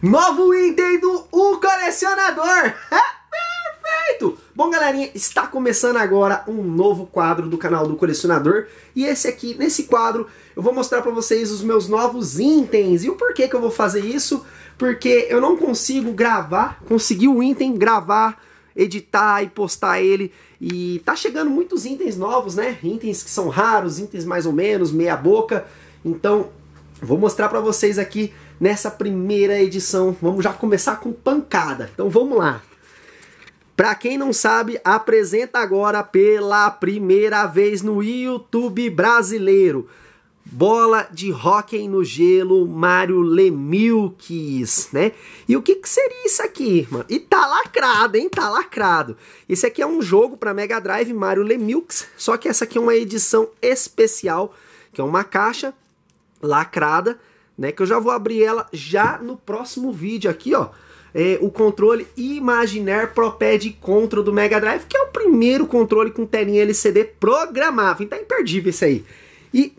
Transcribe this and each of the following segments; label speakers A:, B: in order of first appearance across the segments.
A: Novo item do O Colecionador! É perfeito! Bom, galerinha, está começando agora um novo quadro do canal do Colecionador. E esse aqui, nesse quadro, eu vou mostrar para vocês os meus novos itens. E o porquê que eu vou fazer isso? Porque eu não consigo gravar, conseguir o um item, gravar, editar e postar ele. E tá chegando muitos itens novos, né? Itens que são raros, itens mais ou menos, meia boca. Então, Vou mostrar para vocês aqui nessa primeira edição. Vamos já começar com pancada. Então vamos lá. Para quem não sabe, apresenta agora pela primeira vez no YouTube brasileiro. Bola de hóquei no gelo, Mário Lemilkis, né? E o que, que seria isso aqui, mano? E tá lacrado, hein? Tá lacrado. Isso aqui é um jogo para Mega Drive Mário Lemilkis, só que essa aqui é uma edição especial, que é uma caixa lacrada, né? Que eu já vou abrir ela já no próximo vídeo aqui, ó. É, o controle Pro Proped Control do Mega Drive, que é o primeiro controle com telinha LCD programável. Então é imperdível isso aí. E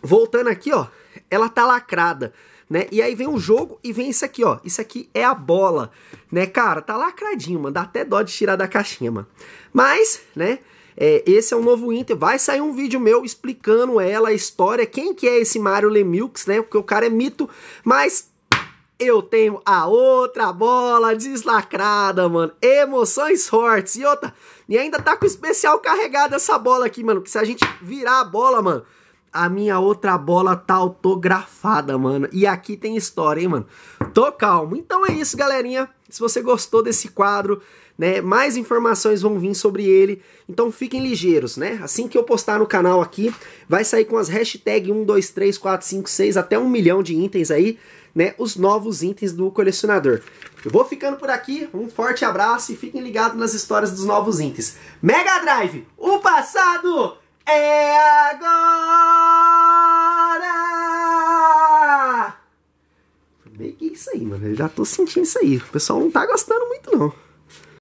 A: voltando aqui, ó, ela tá lacrada. Né? E aí vem o jogo e vem isso aqui, ó. Isso aqui é a bola, né, cara? Tá lacradinho, mano. Dá até dó de tirar da caixinha, mano. Mas, né? É, esse é o novo Inter. Vai sair um vídeo meu explicando ela, a história, quem que é esse Mario Lemieux, né? Porque o cara é mito, mas eu tenho a outra bola deslacrada, mano. Emoções fortes. E outra, e ainda tá com o especial carregado essa bola aqui, mano. Que se a gente virar a bola, mano, a minha outra bola tá autografada, mano. E aqui tem história, hein, mano? Tô calmo. Então é isso, galerinha. Se você gostou desse quadro, né, mais informações vão vir sobre ele. Então fiquem ligeiros, né? Assim que eu postar no canal aqui, vai sair com as hashtag 1, 2, 3, 4, 5, 6, até um milhão de itens aí, né? Os novos itens do colecionador. Eu vou ficando por aqui, um forte abraço e fiquem ligados nas histórias dos novos itens. Mega Drive, o passado é agora! Meio que isso aí, mano. Eu já tô sentindo isso aí. O pessoal não tá gostando muito, não.